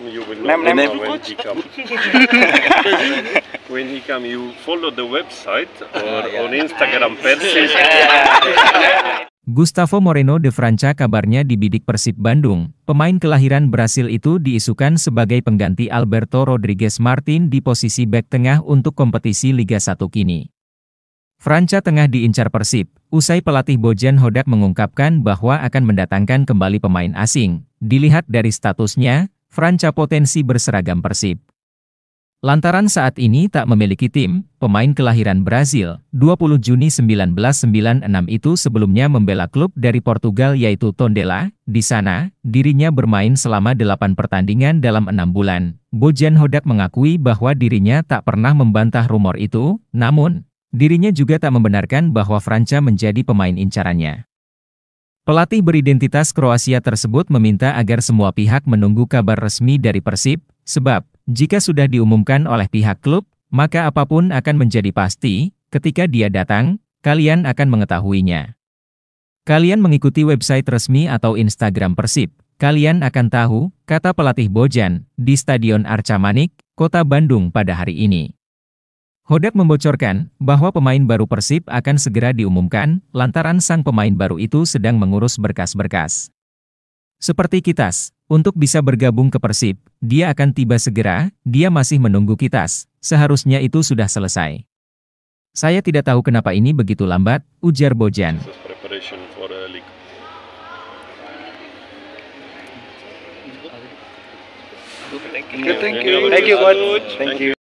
you will know when he comes. when he comes, you follow the website or oh, on Instagram Persis. Gustavo Moreno de Franca kabarnya dibidik Persib Bandung. Pemain kelahiran Brasil itu diisukan sebagai pengganti Alberto Rodriguez Martin di posisi bek tengah untuk kompetisi Liga 1 kini. Franca tengah diincar Persib, usai pelatih Bojan Hodak mengungkapkan bahwa akan mendatangkan kembali pemain asing. Dilihat dari statusnya, Franca potensi berseragam Persib. Lantaran saat ini tak memiliki tim, pemain kelahiran Brazil, 20 Juni 1996 itu sebelumnya membela klub dari Portugal yaitu Tondela. Di sana, dirinya bermain selama 8 pertandingan dalam 6 bulan. Bojan Hodak mengakui bahwa dirinya tak pernah membantah rumor itu, namun, dirinya juga tak membenarkan bahwa Franca menjadi pemain incarannya. Pelatih beridentitas Kroasia tersebut meminta agar semua pihak menunggu kabar resmi dari Persib, sebab jika sudah diumumkan oleh pihak klub, maka apapun akan menjadi pasti. Ketika dia datang, kalian akan mengetahuinya. Kalian mengikuti website resmi atau Instagram Persib, kalian akan tahu, kata pelatih Bojan, di Stadion Arca Manik, Kota Bandung pada hari ini. Hodak membocorkan bahwa pemain baru Persib akan segera diumumkan lantaran sang pemain baru itu sedang mengurus berkas-berkas. Seperti Kitas, untuk bisa bergabung ke Persib, dia akan tiba segera, dia masih menunggu Kitas, seharusnya itu sudah selesai. Saya tidak tahu kenapa ini begitu lambat, ujar Bojan. Thank you, Thank you, Thank you.